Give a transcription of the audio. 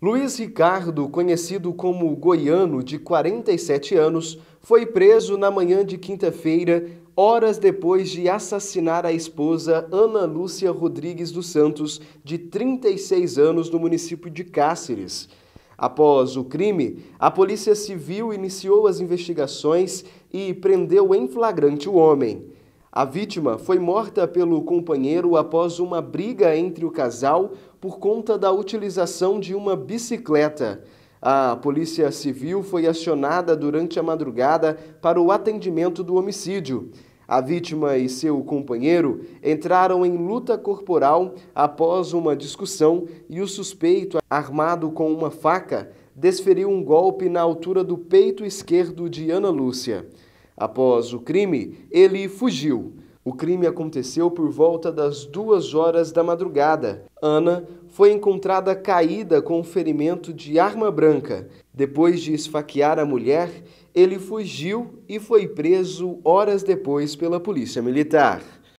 Luiz Ricardo, conhecido como Goiano, de 47 anos, foi preso na manhã de quinta-feira, horas depois de assassinar a esposa Ana Lúcia Rodrigues dos Santos, de 36 anos, no município de Cáceres. Após o crime, a Polícia Civil iniciou as investigações e prendeu em flagrante o homem. A vítima foi morta pelo companheiro após uma briga entre o casal, por conta da utilização de uma bicicleta. A Polícia Civil foi acionada durante a madrugada para o atendimento do homicídio. A vítima e seu companheiro entraram em luta corporal após uma discussão e o suspeito, armado com uma faca, desferiu um golpe na altura do peito esquerdo de Ana Lúcia. Após o crime, ele fugiu. O crime aconteceu por volta das duas horas da madrugada. Ana foi encontrada caída com um ferimento de arma branca. Depois de esfaquear a mulher, ele fugiu e foi preso horas depois pela polícia militar.